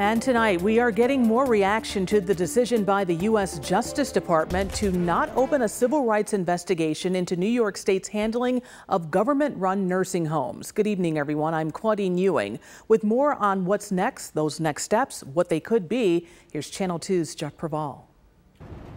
And tonight, we are getting more reaction to the decision by the U.S. Justice Department to not open a civil rights investigation into New York State's handling of government run nursing homes. Good evening, everyone. I'm Claudine Ewing with more on what's next, those next steps, what they could be. Here's Channel 2's Chuck Praval.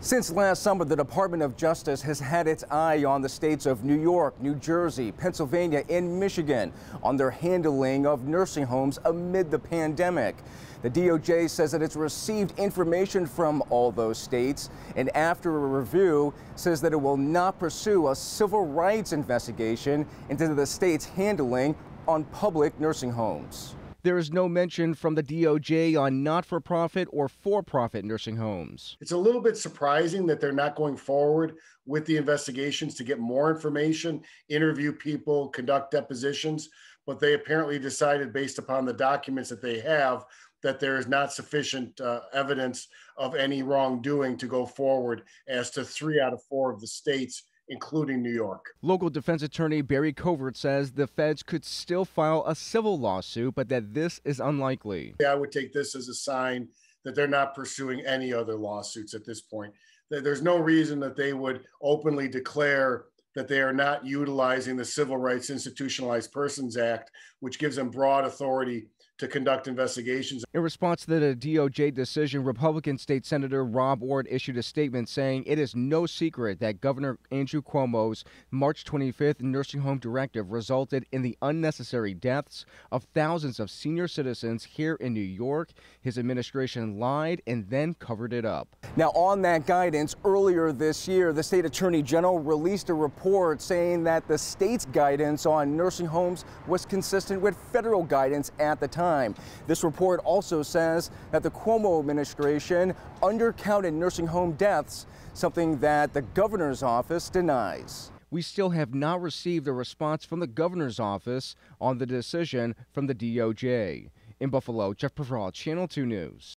Since last summer, the Department of Justice has had its eye on the states of New York, New Jersey, Pennsylvania, and Michigan on their handling of nursing homes amid the pandemic. The DOJ says that it's received information from all those states and after a review says that it will not pursue a civil rights investigation into the state's handling on public nursing homes. There is no mention from the DOJ on not for profit or for profit nursing homes. It's a little bit surprising that they're not going forward with the investigations to get more information, interview people, conduct depositions, but they apparently decided, based upon the documents that they have, that there is not sufficient uh, evidence of any wrongdoing to go forward as to three out of four of the states including New York. Local defense attorney Barry Covert says the feds could still file a civil lawsuit, but that this is unlikely. Yeah, I would take this as a sign that they're not pursuing any other lawsuits at this point. There's no reason that they would openly declare that they are not utilizing the Civil Rights Institutionalized Persons Act, which gives them broad authority to conduct investigations. In response to the DOJ decision, Republican State Senator Rob Ward issued a statement saying it is no secret that Governor Andrew Cuomo's March 25th nursing home directive resulted in the unnecessary deaths of thousands of senior citizens here in New York. His administration lied and then covered it up. Now, on that guidance, earlier this year, the state attorney general released a report saying that the state's guidance on nursing homes was consistent with federal guidance at the time time. This report also says that the Cuomo administration undercounted nursing home deaths, something that the governor's office denies we still have not received a response from the governor's office on the decision from the DOJ. In Buffalo, Jeff Peverall, Channel 2 News.